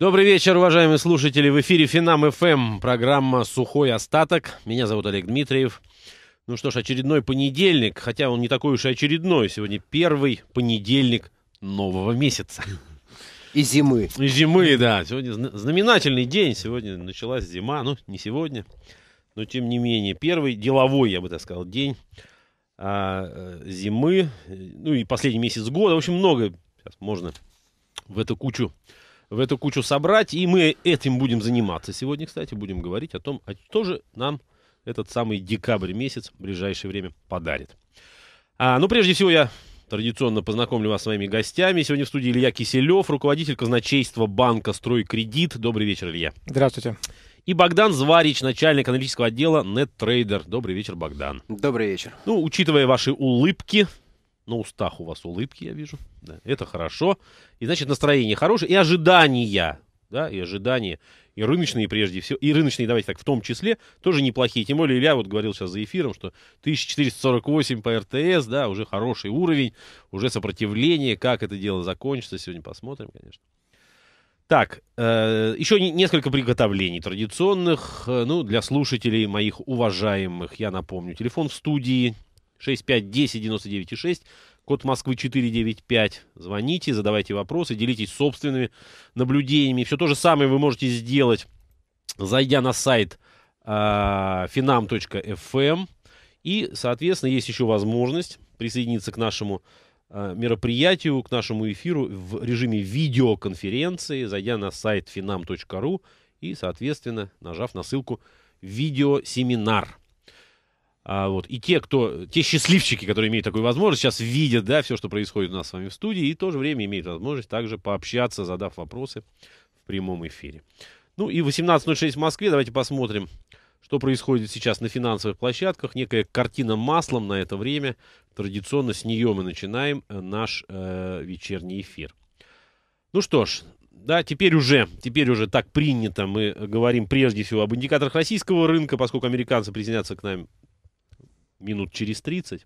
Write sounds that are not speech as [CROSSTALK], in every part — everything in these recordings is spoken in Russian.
Добрый вечер, уважаемые слушатели. В эфире Финам ФМ, эм», программа «Сухой остаток». Меня зовут Олег Дмитриев. Ну что ж, очередной понедельник, хотя он не такой уж и очередной. Сегодня первый понедельник нового месяца. И зимы. И зимы, да. Сегодня знаменательный день. Сегодня началась зима. Ну, не сегодня, но тем не менее. Первый деловой, я бы так сказал, день а, э, зимы. Ну и последний месяц года. В общем, много сейчас можно в эту кучу в эту кучу собрать. И мы этим будем заниматься сегодня, кстати. Будем говорить о том, а что же нам этот самый декабрь месяц в ближайшее время подарит. А, ну, прежде всего, я традиционно познакомлю вас с моими гостями. Сегодня в студии Илья Киселев, руководитель казначейства банка «Стройкредит». Добрый вечер, Илья. Здравствуйте. И Богдан Зварич, начальник аналитического отдела NetTrader. Добрый вечер, Богдан. Добрый вечер. Ну, учитывая ваши улыбки, на устах у вас улыбки, я вижу. Да, это хорошо. И значит, настроение хорошее, и ожидания. Да, и ожидания. И рыночные, прежде всего. И рыночные, давайте так, в том числе, тоже неплохие. Тем более, Илья вот говорил сейчас за эфиром, что 1448 по РТС, да, уже хороший уровень, уже сопротивление. Как это дело закончится, сегодня посмотрим, конечно. Так, э, еще не, несколько приготовлений традиционных, э, ну, для слушателей моих уважаемых, я напомню, телефон в студии 6510 99 6, код Москвы 495. Звоните, задавайте вопросы, делитесь собственными наблюдениями. Все то же самое вы можете сделать, зайдя на сайт а, э, finam.fm. Эм. И, соответственно, есть еще возможность присоединиться к нашему а, мероприятию, к нашему эфиру в режиме видеоконференции, зайдя на сайт finam.ru и, соответственно, нажав на ссылку «Видеосеминар». А, вот. И те, кто, те счастливчики, которые имеют такую возможность, сейчас видят, да, все, что происходит у нас с вами в студии, и в то же время имеют возможность также пообщаться, задав вопросы в прямом эфире. Ну и 18.06 в Москве. Давайте посмотрим, что происходит сейчас на финансовых площадках. Некая картина маслом на это время. Традиционно с нее мы начинаем э, наш э, вечерний эфир. Ну что ж, да, теперь уже, теперь уже так принято. Мы э, говорим прежде всего об индикаторах российского рынка, поскольку американцы присоединятся к нам минут через 30.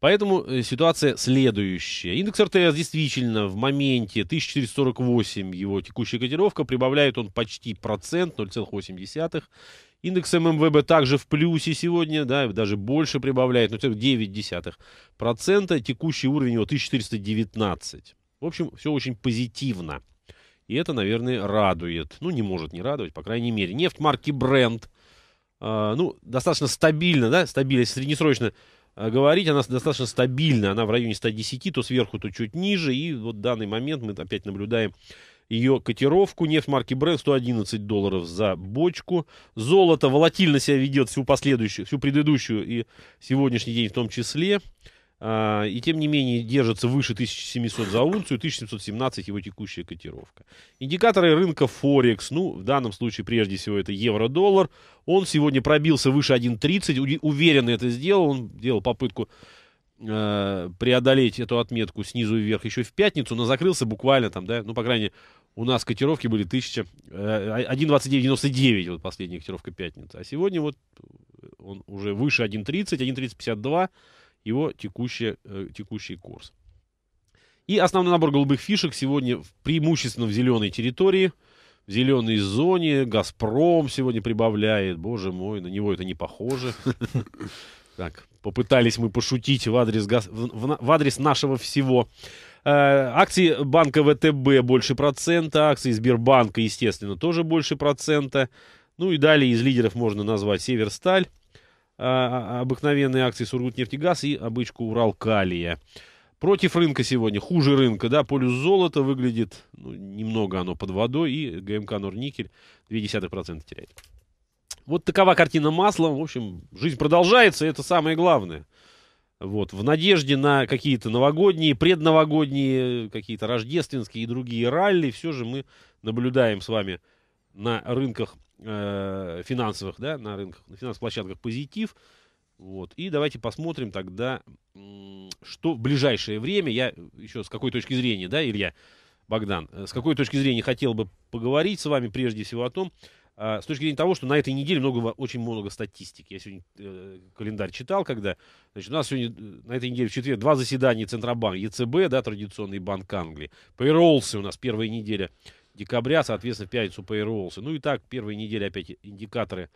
Поэтому э, ситуация следующая. Индекс РТС действительно в моменте 1448 его текущая котировка. Прибавляет он почти процент, 0,8. Индекс ММВБ также в плюсе сегодня, да, даже больше прибавляет, 0,9%. Текущий уровень его 1419. В общем, все очень позитивно. И это, наверное, радует. Ну, не может не радовать, по крайней мере. Нефть марки Brent а, ну, достаточно стабильно, да, стабильность среднесрочно а, говорить, она достаточно стабильна, она в районе 110, то сверху, то чуть ниже, и вот в данный момент мы опять наблюдаем ее котировку. Нефть марки Brent 111 долларов за бочку. Золото волатильно себя ведет всю последующую, всю предыдущую и сегодняшний день в том числе. А, и тем не менее держится выше 1700 за унцию, 1717 его текущая котировка. Индикаторы рынка Форекс, ну, в данном случае прежде всего это евро-доллар, он сегодня пробился выше 1.30, уверенно это сделал, он делал попытку э, преодолеть эту отметку снизу и вверх еще в пятницу, но закрылся буквально там, да, ну, по крайней мере, у нас котировки были 1000, э, 1.29.99, вот последняя котировка пятницы, а сегодня вот он уже выше 1.30, 1.30.52, его текущий, э, текущий курс. И основной набор голубых фишек сегодня преимущественно в зеленой территории, в зеленой зоне. «Газпром» сегодня прибавляет. Боже мой, на него это не похоже. [LAUGHS] Так, попытались мы пошутить в адрес, газ, в, в адрес нашего всего. Э, акции банка ВТБ больше процента, акции Сбербанка, естественно, тоже больше процента. Ну и далее из лидеров можно назвать Северсталь. А, а, обыкновенные акции Сургутнефтегаз и обычку Уралкалия. Против рынка сегодня, хуже рынка, да, полюс золота выглядит, ну, немного оно под водой, и ГМК Норникель 0,2% теряет. Вот такова картина масла, в общем, жизнь продолжается, это самое главное. Вот, в надежде на какие-то новогодние, предновогодние, какие-то рождественские и другие ралли, все же мы наблюдаем с вами на рынках э, финансовых, да, на рынках, на финансовых площадках позитив. Вот. И давайте посмотрим тогда, что в ближайшее время, я э, еще с какой точки зрения, да, Илья, Богдан, э, с какой точки зрения хотел бы поговорить с вами прежде всего о том, э, с точки зрения того, что на этой неделе много, очень много статистики. Я сегодня э, календарь читал, когда... Значит, у нас сегодня э, на этой неделе в четверг два заседания Центробанка, ЕЦБ, да, традиционный банк Англии. Payrolls'ы у нас первая неделя декабря, соответственно, в пятницу поирвался. Ну и так, первые недели опять индикаторы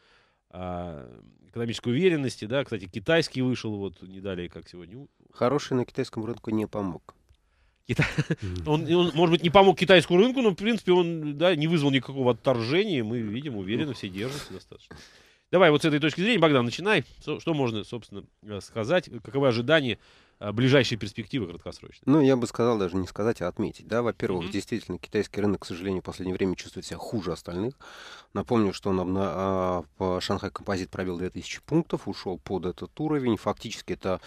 а, экономической уверенности, да, кстати, китайский вышел вот не далее, как сегодня. Хороший на китайском рынке не помог. Кита... Он, он, может быть, не помог китайскому рынку, но, в принципе, он да, не вызвал никакого отторжения. Мы видим, уверенно все держатся достаточно. Давай вот с этой точки зрения, Богдан, начинай. Что можно, собственно, э, сказать? Каковы ожидания Э, ближайшие перспективы краткосрочные? Ну, я бы сказал даже не сказать, а отметить. Да, во-первых, mm-hmm. действительно, китайский рынок, к сожалению, в последнее время чувствует себя хуже остальных. Напомню, что он обна... А, по Шанхай Композит пробил 2000 пунктов, ушел под этот уровень. Фактически это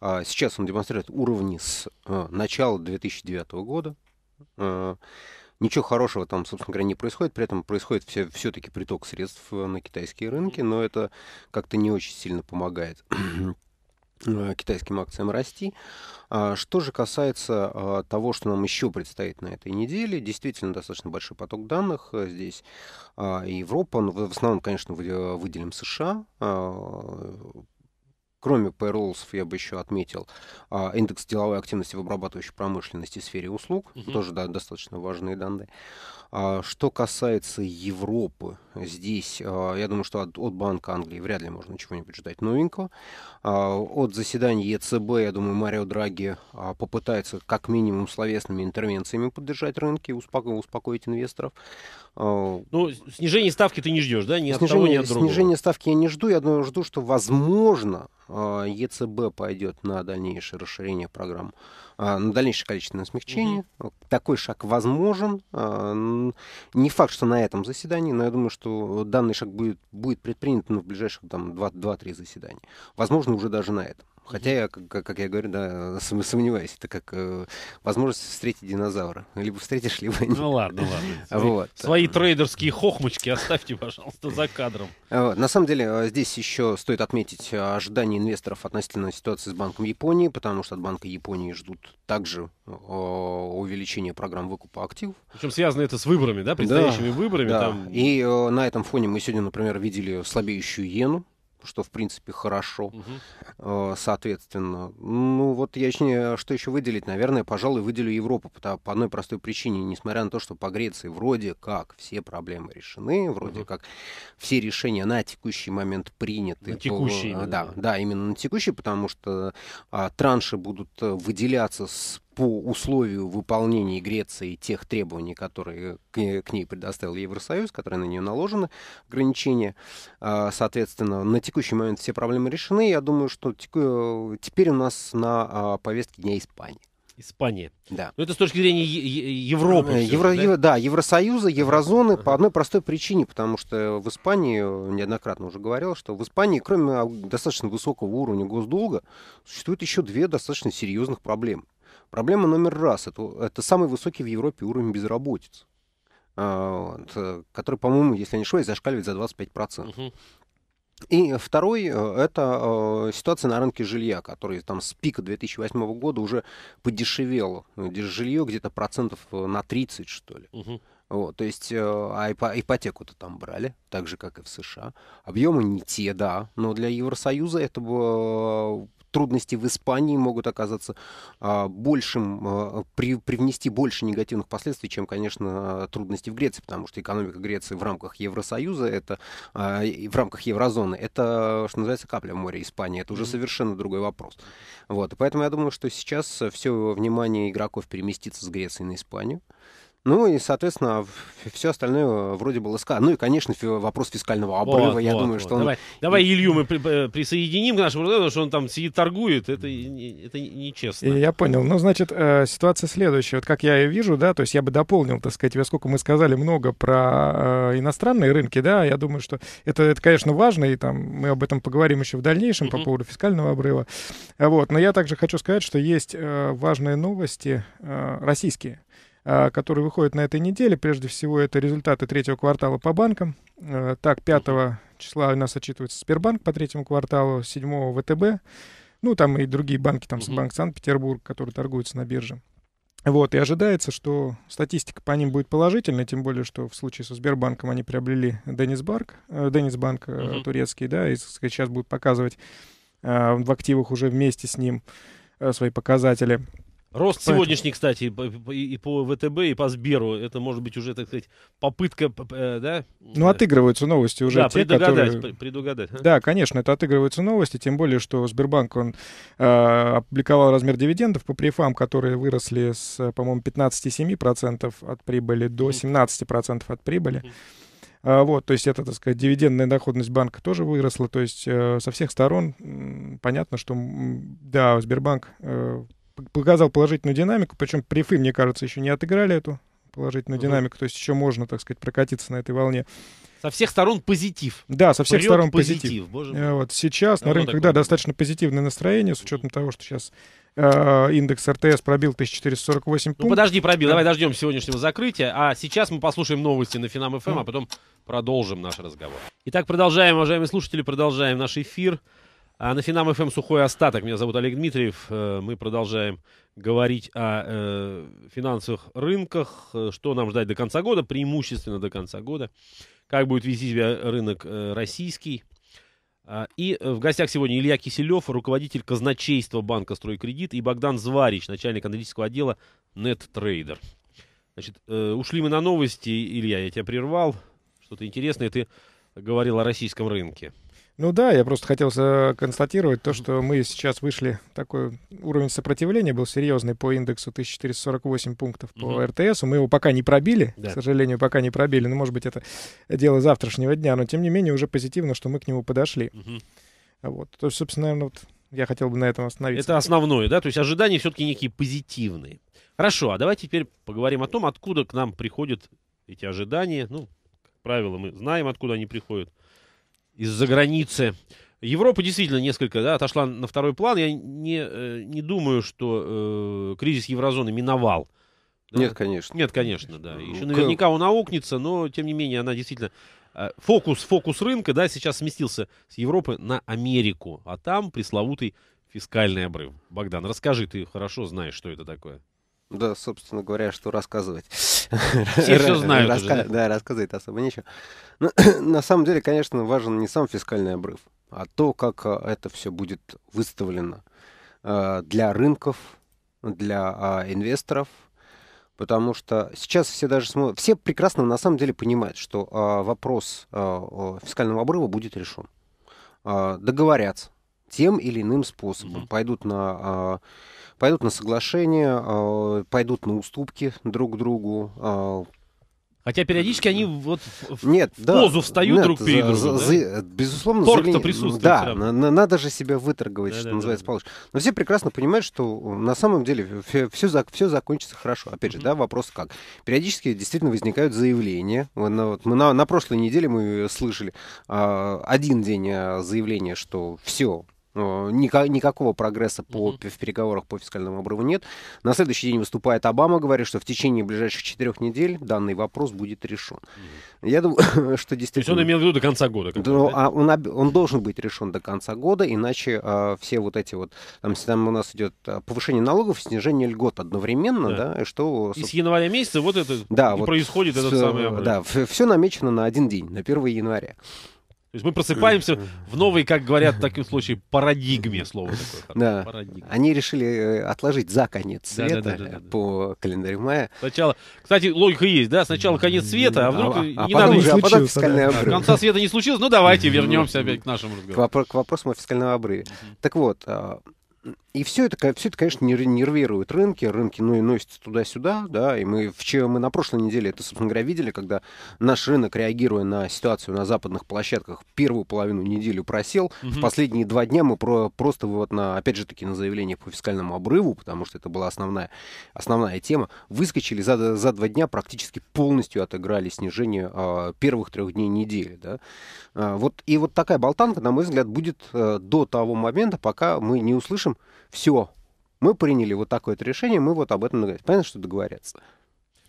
а, сейчас он демонстрирует уровни с а, начала 2009 года. Ничего хорошего там, собственно говоря, не происходит. При этом происходит все, все-таки приток средств э, на китайские рынки, но это как-то не очень сильно помогает. Э, китайским акциям расти. А, что же касается а, того, что нам еще предстоит на этой неделе, действительно достаточно большой поток данных э, здесь. А, Европа, ну, в основном, конечно, выделим США, кроме payrolls, я бы еще отметил а, индекс деловой активности в обрабатывающей промышленности и сфере услуг, угу. тоже да, достаточно важные данные. А, что касается Европы, здесь, а, я думаю, что от, от Банка Англии вряд ли можно чего-нибудь ждать новенького. А, от заседания ЕЦБ, я думаю, Марио Драги а, попытается как минимум словесными интервенциями поддержать рынки, успоко- успокоить инвесторов. А, ну, снижение ставки ты не ждешь, да? Ни снижение, от того, ни от другого. Снижение ставки я не жду, я думаю, жду, что возможно а, ЕЦБ пойдет на дальнейшее расширение программ а, на дальнейшее количественное смягчение. Угу. Такой шаг возможен. А, не факт, что на этом заседании, но я думаю, что данный шаг будет, будет предпринят ну, в ближайших там, 2-3 заседания. Возможно, уже даже на этом. Хотя я, как, как я говорю, да, сомневаюсь, это как э, возможность встретить динозавра. Либо встретишь, либо нет. Ну ладно, ладно. [LAUGHS] Вот. Свои трейдерские хохмочки оставьте, пожалуйста, за кадром. А, на самом деле, э, здесь еще стоит отметить э, ожидания инвесторов относительно ситуации с Банком Японии, потому что от Банка Японии ждут также э, увеличение программ выкупа активов. Причем связано это с выборами, да, предстоящими да, выборами. Да. Там... И э, на этом фоне мы сегодня, например, видели слабеющую иену что в принципе хорошо, угу. соответственно. Ну вот я еще, а, что еще выделить, наверное, пожалуй, выделю Европу по, по одной простой причине, несмотря на то, что по Греции вроде как все проблемы решены, вроде угу. как все решения на текущий момент приняты. На текущий. По, именно, э, да, да, да, именно на текущий, потому что а, транши будут э, выделяться с по условию выполнения Греции тех требований, которые к, к ней предоставил Евросоюз, которые на нее наложены, ограничения. А, соответственно, на текущий момент все проблемы решены. Я думаю, что э, теперь у нас на а, повестке дня Испания. Испания. Да. Но ну, это с точки зрения Европы. Евро, же, да? да, Евросоюза, Еврозоны ага. по одной простой причине, потому что в Испании, неоднократно уже говорил, что в Испании, кроме а, достаточно высокого уровня госдолга, существует еще две достаточно серьезных проблемы. Проблема номер раз это, это самый высокий в Европе уровень безработицы, а, вот, э, который, по-моему, если не ошибаюсь, зашкаливает за 25%. процентов. И второй э, — это э, ситуация на рынке жилья, который там с пика 2008 года уже подешевел. Ну, жилье где-то процентов э, на 30, что ли. Угу. Вот, то есть, э, а ипотеку-то там брали, так же, как и в США. Объемы не те, да, но для Евросоюза это было трудности в Испании могут оказаться а, большим, а, при, привнести больше негативных последствий, чем, конечно, а, трудности в Греции, потому что экономика Греции в рамках Евросоюза, это и в рамках еврозоны, это, что называется, капля в море Испании, это уже совершенно другой вопрос. Вот, поэтому я думаю, что сейчас все внимание игроков переместится с Греции на Испанию. Ну и, соответственно, все остальное э, вроде было ЛСК. Ну и, конечно, вопрос фискального обрыва. Вот, я вот, думаю, вот. что он... Давай, давай Илью мы при, э, присоединим к нашему потому что он там сидит, торгует. Это, это нечестно. Я понял. Ну, значит, э, ситуация следующая. Вот как я ее вижу, да, то есть я бы дополнил, так сказать, сколько мы сказали много про иностранные рынки, да, я думаю, что это, это конечно, важно, и там мы об этом поговорим еще в дальнейшем uh-huh. по поводу фискального обрыва. Вот. Но я также хочу сказать, что есть важные новости российские. А, которые выходят на этой неделе. Прежде всего, это результаты третьего квартала по банкам. А, так, 5 числа у нас отчитывается Сбербанк по третьему кварталу, 7 ВТБ, ну, там и другие банки, там угу. Банк Санкт-Петербург, который торгуется на бирже. Вот, и ожидается, что статистика по ним будет положительной, тем более, что в случае со Сбербанком они приобрели Денисбанк, э, Денисбанк угу. Э, турецкий, да, и сейчас будут показывать а, в активах уже вместе с ним э, свои показатели. Рост Поэтому. сегодняшний, кстати, и по ВТБ, и по Сберу, это может быть уже, так сказать, попытка, э, да? Ну, отыгрываются новости уже. Да, те, предугадать, которые... предугадать. А? Да, конечно, это отыгрываются новости, тем более, что Сбербанк, он э, опубликовал размер дивидендов по префам, которые выросли с, по-моему, 15,7% от прибыли до 17% от прибыли. А, вот, то есть это, так сказать, дивидендная доходность банка тоже выросла. То есть э, со всех сторон понятно, что да, Сбербанк э, показал положительную динамику, причем прифы, мне кажется, еще не отыграли эту положительную угу. динамику, то есть еще можно, так сказать, прокатиться на этой волне. Со всех сторон позитив. Да, со всех Прет сторон позитив. позитив. Боже э, мой. Вот сейчас а на рынке, да, достаточно позитивное настроение, с учетом того, что сейчас э, индекс РТС пробил 1448 пунктов. Ну подожди, пробил, давай дождем сегодняшнего закрытия, а сейчас мы послушаем новости на Финам ФМ, а ну. потом продолжим наш разговор. Итак, продолжаем, уважаемые слушатели, продолжаем наш эфир. А на Финам ФМ эм сухой остаток. Меня зовут Олег Дмитриев. Э, мы продолжаем говорить о э, финансовых рынках, э, что нам ждать до конца года, преимущественно до конца года, как будет вести себя рынок э, российский. А, и э, в гостях сегодня Илья Киселев, руководитель казначейства банка «Стройкредит», и Богдан Зварич, начальник аналитического отдела «Неттрейдер». Значит, ушли мы на новости. Илья, я тебя прервал. Что-то интересное ты говорил о российском рынке. Ну да, я просто хотел констатировать то, что мы сейчас вышли, такой уровень сопротивления был серьезный по индексу 1448 пунктов по угу. РТСу. Мы его пока не пробили, да. к сожалению, пока не пробили, но, ну, может быть, это дело завтрашнего дня, но, тем не менее, уже позитивно, что мы к нему подошли. Угу. Вот, то есть, собственно, наверное, вот я хотел бы на этом остановиться. Это основное, да? То есть ожидания все-таки некие позитивные. Хорошо, а давайте теперь поговорим о том, откуда к нам приходят эти ожидания. Ну, как правило, мы знаем, откуда они приходят из-за границы. Европа действительно несколько да, отошла на второй план. Я не, э, не думаю, что э, кризис еврозоны миновал. Да? Нет, конечно. Нет, конечно, да. Еще ну, наверняка он аукнется, но тем не менее она действительно э, фокус, фокус рынка, да, сейчас сместился с Европы на Америку, а там пресловутый фискальный обрыв. Богдан, расскажи, ты хорошо знаешь, что это такое. Да, собственно говоря, что рассказывать. Все все знают Раска... уже, да? да, рассказывать особо нечего. Но, [CLEARS THROAT] на самом деле, конечно, важен не сам фискальный обрыв, а то, как а, это все будет выставлено а, для рынков, для а, инвесторов, потому что сейчас все даже смотрят, все прекрасно на самом деле понимают, что вопрос фискального обрыва будет решен. Договорятся тем или иным способом, пойдут на пойдут на соглашение, э, пойдут на уступки друг другу, э, Хотя периодически они вот в, нет, в да, позу встают нет, друг перед другом. За, да? за, безусловно, Торг-то зали... присутствует. Да, на, на, надо же себя выторговать, да, что да, называется, да, получше. Но все прекрасно понимают, что э, на самом деле все, все, все закончится хорошо. Опять mm же, да, вопрос как. Периодически действительно возникают заявления. На, вот, мы на, на прошлой неделе мы слышали а, один день заявления, что все, Ника- никакого прогресса по, в переговорах по фискальному обрыву нет. На следующий день выступает Обама, говорит, что в течение ближайших четырех недель данный вопрос будет решен. Я думаю, [LAUGHS] что действительно... То есть он имел в виду до конца года? Ну, да, да? Он, он должен быть решен до конца года, иначе э, все вот эти вот... Там, там у нас идет а, повышение налогов, снижение льгот одновременно, да, да что... И с января месяца вот это да, вот происходит, с, этот самый... Обрыв. Да, все намечено на один день, на 1 января. То есть мы просыпаемся в новой, как говорят в таком случае, парадигме, слово такое. Да. Парадигма. Они решили э, отложить за конец да, света да, да, да, да, по календарю мая. Сначала, кстати, логика есть, да, сначала конец света, а, а вдруг а, не а потом надо. Уже, а потом фискальный да. обрыв. конца света не случилось, ну давайте вернемся опять к нашему разговору. К, вопрос, к вопросу о фискальном обрыве. Так вот, а, и все это, все это, конечно, нервирует рынки, рынки ну, и носятся туда-сюда, да, и мы, в, мы на прошлой неделе это, собственно говоря, видели, когда наш рынок, реагируя на ситуацию на западных площадках, первую половину недели просел, угу. в последние два дня мы про, просто вот на, опять же таки, на заявление по фискальному обрыву, потому что это была основная, основная тема, выскочили за, за два дня, практически полностью отыграли снижение э, первых трех дней недели, да. Э, вот, и вот такая болтанка, на мой взгляд, будет э, до того момента, пока мы не услышим, все, мы приняли вот такое то решение, мы вот об этом договорились. Понятно, что договорятся.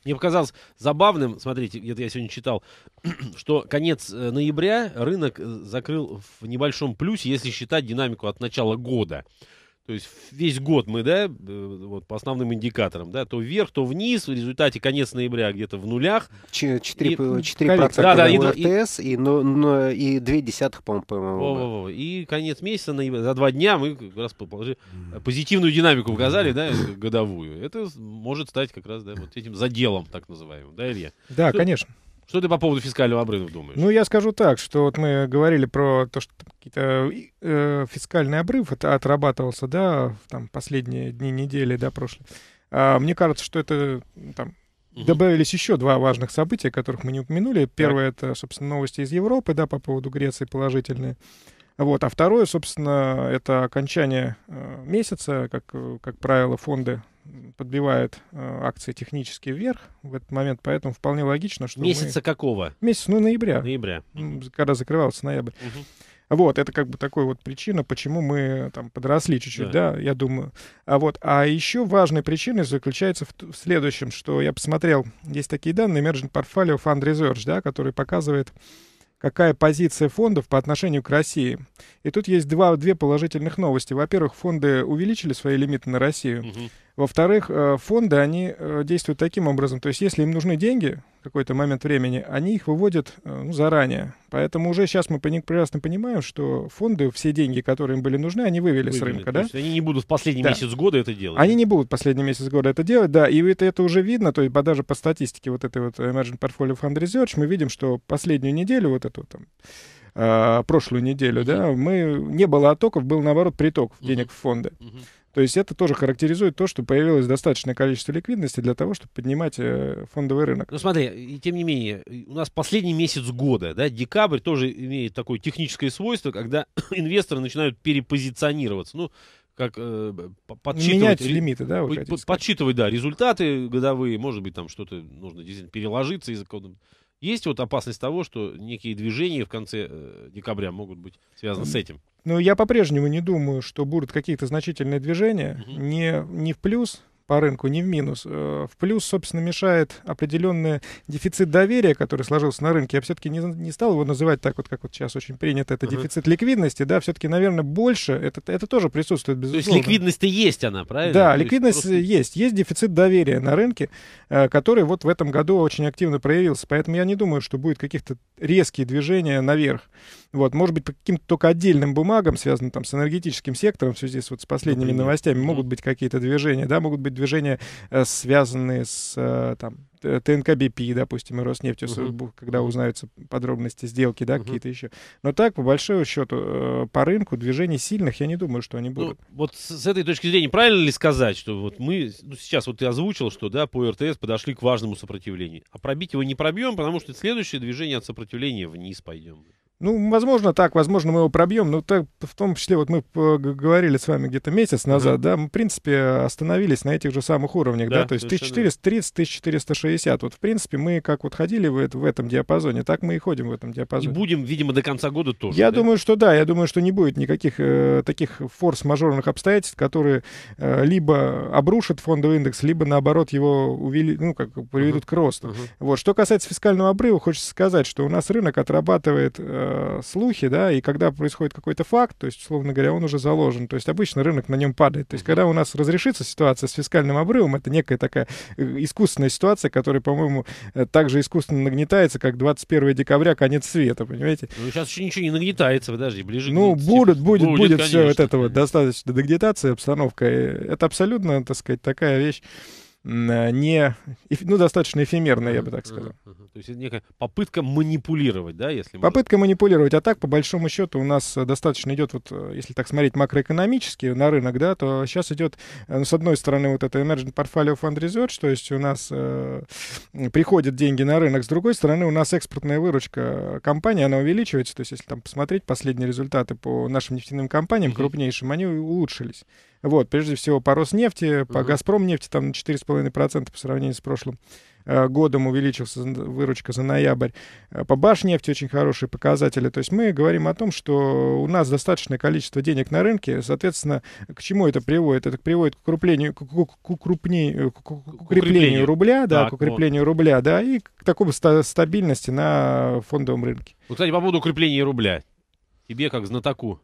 Мне показалось забавным, смотрите, где-то я сегодня читал, [CLEARS THROAT] что конец э, ноября рынок э, закрыл в небольшом плюсе, если считать динамику от начала года то есть весь год мы, да, э, вот по основным индикаторам, да, то вверх, то вниз, в результате конец ноября где-то в нулях. 4, 4, да, да, и, РТС и, и, и 2 десятых, по-моему, ПМВ. По и конец месяца, ноября, за два дня мы как раз положи, позитивную динамику показали, да, э, годовую. Это может стать как раз, да, вот этим заделом, так называемым, да, Илья? Да, Что, конечно. Что ты по поводу фискального обрыва думаешь? Ну, я скажу так, что вот мы говорили про то, что какие-то э, фискальный обрыв это отрабатывался, да, там последние дни недели, да, прошлые. А, мне кажется, что это ну, там Угу. Добавились еще два важных события, которых мы не упомянули. Первое так. это, собственно, новости из Европы, да, по поводу Греции положительные. Вот. А второе, собственно, это окончание э, месяца, как, э, как правило, фонды подбивает э, акции технически вверх в этот момент, поэтому вполне логично, что... Месяца мы... какого? Месяц, ну, ноября. Ноября. Когда закрывался ноябрь. Угу. Вот, это как бы такой вот причина, почему мы там подросли чуть-чуть, да. да, я думаю. А вот, а еще важной причиной заключается в, в следующем, что я посмотрел, есть такие данные, Emerging Portfolio Fund Research, да, который показывает, какая позиция фондов по отношению к России. И тут есть два, две положительных новости. Во-первых, фонды увеличили свои лимиты на Россию. Угу. Во-вторых, э, фонды, они э, действуют таким образом, то есть если им нужны деньги в какой-то момент времени, они их выводят э, ну, заранее. Поэтому уже сейчас мы прекрасно понимаем, что фонды все деньги, которые им были нужны, они вывели, вывели. с рынка. Да? они не будут в последний да. месяц года это делать? Они не будут в последний месяц года это делать, да. И это, это уже видно, то есть даже по статистике вот этой вот Emerging Portfolio Fund Research мы видим, что последнюю неделю вот эту там прошлую неделю, да, мы не было оттоков, был наоборот приток денег uh -huh. в фонды. Uh -huh. То есть это тоже характеризует то, что появилось достаточное количество ликвидности для того, чтобы поднимать э, фондовый рынок. Ну смотри, и тем не менее, у нас последний месяц года, да, декабрь тоже имеет такое техническое свойство, когда [COUGHS] инвесторы начинают перепозиционироваться. Ну, как э, подсчитывать... Менять лимиты, да? под, подсчитывать, да, результаты годовые, может быть, там что-то нужно действительно переложиться из за какого-то есть вот опасность того, что некие движения в конце э, декабря могут быть связаны с этим? Ну, я по-прежнему не думаю, что будут какие-то значительные движения. Угу. Не, не в плюс, по рынку не в минус. Э, в плюс, собственно, мешает определенный дефицит доверия, который сложился на рынке. Я все-таки не, не стал его называть так вот, как вот сейчас очень принято. Это uh дефицит ликвидности, да, все-таки, наверное, больше. Это, это тоже присутствует, безусловно. То есть ликвидность-то есть она, правильно? Да, То ликвидность просто... есть. Есть дефицит доверия на рынке, э, который вот в этом году очень активно проявился. Поэтому я не думаю, что будет каких-то резкие движения наверх. Вот, может быть, по каким-то только отдельным бумагам, связанным там с энергетическим сектором, в связи с, вот, с последними Например. новостями, могут быть какие-то движения, да, могут быть движения, э, связанные с э, там, э, ТНК БП, допустим, и Роснефтью, uh-huh. когда узнаются подробности сделки, да, uh-huh. какие-то еще. Но так, по большому счету, по рынку движений сильных, я не думаю, что они ну, будут. Ну, вот с этой точки зрения, правильно ли сказать, что вот мы, ну, сейчас вот ты озвучил, что, да, по РТС подошли к важному сопротивлению, а пробить его не пробьем, потому что следующее движение от сопротивления вниз пойдем. Ну, возможно, так, возможно, мы его пробьем, но так, в том числе, вот мы говорили с вами где-то месяц назад, mm да, мы, в принципе, остановились на этих же самых уровнях, да, да то есть 1430-1460, вот, в принципе, мы как вот ходили в, в этом диапазоне, так мы и ходим в этом диапазоне. И будем, видимо, до конца года тоже. Я да? думаю, что да, я думаю, что не будет никаких э, таких форс-мажорных обстоятельств, которые э, либо обрушат фондовый индекс, либо, наоборот, его увели, ну, как приведут uh к росту. uh Вот, что касается фискального обрыва, хочется сказать, что у нас рынок отрабатывает э, Э, слухи, да, и когда происходит какой-то факт, то есть, условно говоря, он уже заложен. То есть обычно рынок на нем падает. То есть когда у нас разрешится ситуация с фискальным обрывом, это некая такая э, искусственная ситуация, которая, по-моему, э, также искусственно нагнетается, как 21 декабря, конец света, понимаете? Ну, сейчас еще ничего не нагнетается, подожди, ближе Ну, к... будут, будет, будет, будет все вот это вот, достаточно дегнетация, обстановка. Это абсолютно, так сказать, такая вещь не, ну, достаточно эфемерная, я бы так сказал. То есть это некая попытка манипулировать, да, если можно. Попытка манипулировать, а так, по большому счету, у нас э, достаточно идет, вот, э, если так смотреть макроэкономически на рынок, да, то сейчас идет, ну, э, с одной стороны, вот это Emerging Portfolio Fund Research, то есть у нас э, приходят деньги на рынок, с другой стороны, у нас экспортная выручка компании, она увеличивается, то есть если там посмотреть последние результаты по нашим нефтяным компаниям, mm-hmm. крупнейшим, они улучшились. Вот, прежде всего по Роснефти, по mm-hmm. Газпромнефти, там на 4,5% по сравнению с прошлым Э, годом увеличился выручка за ноябрь. Э, по башнефти очень хорошие показатели. То есть мы говорим о том, что у нас достаточное количество денег на рынке, соответственно, к чему это приводит? Это приводит к укреплению, э, к, к, укреплению, к укреплению рубля, да, так, к укреплению вот. рубля, да, и к такой стабильности на фондовом рынке. Вот, кстати, по поводу укрепления рубля. Тебе, как знатоку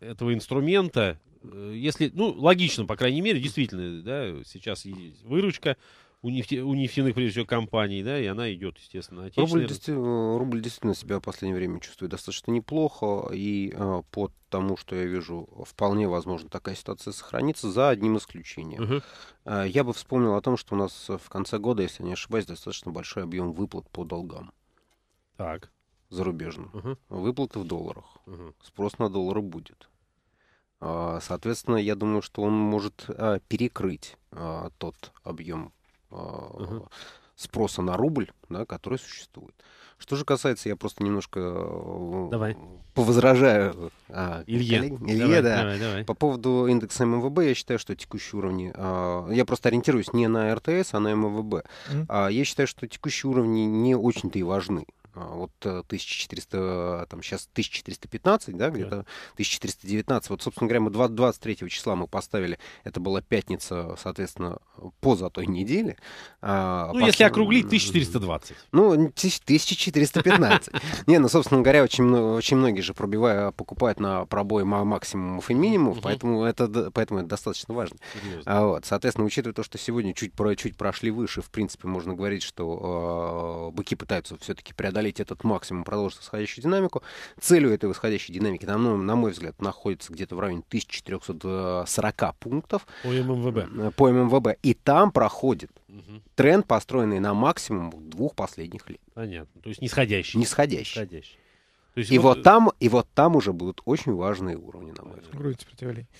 этого инструмента, Э, если, ну, логично, по крайней мере, действительно, да, сейчас есть выручка у, нефти, у нефтяных, прежде всего, компаний, да, и она идет, естественно, рубль, действи, э, рубль действительно себя в последнее время чувствует достаточно неплохо, и э, по тому, что я вижу, вполне возможно такая ситуация сохранится, за одним исключением. Угу. Э, я бы вспомнил о том, что у нас в конце года, если не ошибаюсь, достаточно большой объем выплат по долгам. Так. Зарубежным. Угу. Выплаты в долларах. Угу. Спрос на доллары будет. А, соответственно, я думаю, что он может а, перекрыть а, тот объем спроса на рубль, да, который существует. Что же касается, я просто немножко э, давай. повозражаю а, Илье, коллег, Илье давай, да. давай, давай. по поводу индекса МВБ, я считаю, что текущие уровни, а, я просто ориентируюсь не на РТС, а на МВБ, mm. а, я считаю, что текущие уровни не очень-то и важны. А, вот 1400, э, а, там сейчас 1415, да, где-то да. 1319. Вот, собственно говоря, мы 23 числа мы поставили, это была пятница, соответственно, поза той недели. А, ну, Пос... если округлить, 1420. Ну, 1415. [LAUGHS] Не, ну, собственно говоря, очень, очень многие же пробивая, покупают на пробой максимумов и минимумов, поэтому это, поэтому это достаточно важно. Вот, соответственно, учитывая то, что сегодня чуть, чуть прошли выше, в принципе, можно говорить, что быки пытаются все-таки преодолеть преодолеть этот максимум, продолжить восходящую динамику. Целью этой восходящей динамики, на, мой, на мой взгляд, находится где-то в районе 1440 пунктов. По ММВБ. Э, по ММВБ. И там проходит угу. тренд, построенный на максимум двух последних лет. Понятно. То есть нисходящий. Нисходящий. нисходящий. То есть и, вот... вот э, там, и вот там уже будут очень важные уровни, на мой взгляд.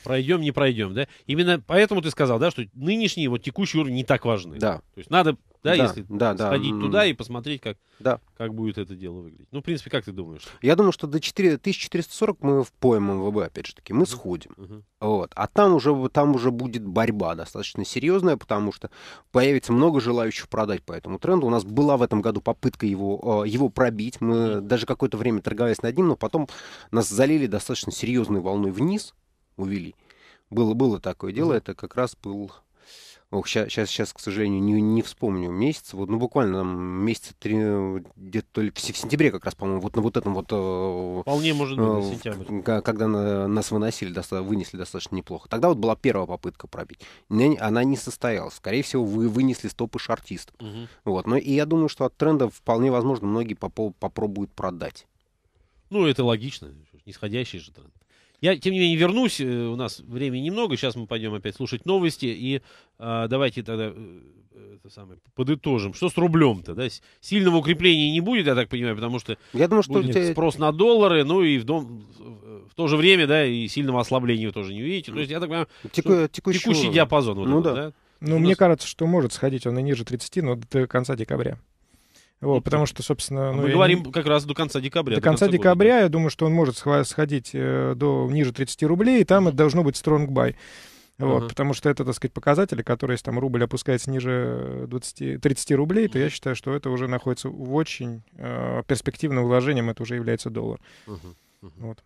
Пройдем, не пройдем, да? Именно поэтому ты сказал, да, что нынешние, вот текущие уровни не так важны. Да. То есть надо да, да если да, сходить да. туда и посмотреть, как, да. как будет это дело выглядеть. Ну, в принципе, как ты думаешь? Я думаю, что до 4, 1440 мы в по МВБ, опять же таки, мы uh-huh. сходим. Uh-huh. Вот. А там уже, там уже будет борьба достаточно серьезная, потому что появится много желающих продать по этому тренду. У нас была в этом году попытка его, э, его пробить. Мы uh-huh. даже какое-то время торговались над ним, но потом нас залили достаточно серьезной волной вниз, увели. Было, было такое дело, uh-huh. это как раз был Ох, сейчас, сейчас, сейчас, к сожалению, не, не вспомню месяц. Вот, ну, буквально там месяца три, где-то то ли в сентябре как раз, по-моему, вот на вот этом вот... Э, вполне э, может быть, э, сентябрь. Когда на, нас выносили, доста- вынесли достаточно неплохо. Тогда вот была первая попытка пробить. Она не состоялась. Скорее всего, вы вынесли стопы шартистов. Угу. Вот. Но и я думаю, что от тренда вполне возможно многие попробуют продать. Ну, это логично. Нисходящий же тренд. Я, тем не менее, вернусь. Э, у нас времени немного. Сейчас мы пойдем опять слушать новости. И э, давайте тогда э, э, это самое, подытожим. Что с рублем-то? Да? Сильного укрепления не будет, я так понимаю, потому что, я думаю, что будет тебя... спрос на доллары. Ну и в, дом, в то же время, да, и сильного ослабления вы тоже не увидите. То есть, я так понимаю, Теку... текущий, текущий диапазон. Вот ну, этот, да. Да? ну у мне кажется, что может сходить он и ниже 30, но до конца декабря. Вот, потому что, собственно... А ну, говорим не... как раз до конца декабря. До, до конца, конца декабря, года. я думаю, что он может сходить э, до ниже 30 рублей, и там это должно быть стронгбай. Вот, uh-huh. Потому что это, так сказать, показатели, которые, если там рубль опускается ниже 20, э, 30 рублей, то я считаю, что это уже находится в очень э, перспективным вложением, это уже является доллар. Uh-huh. Uh-huh. Вот.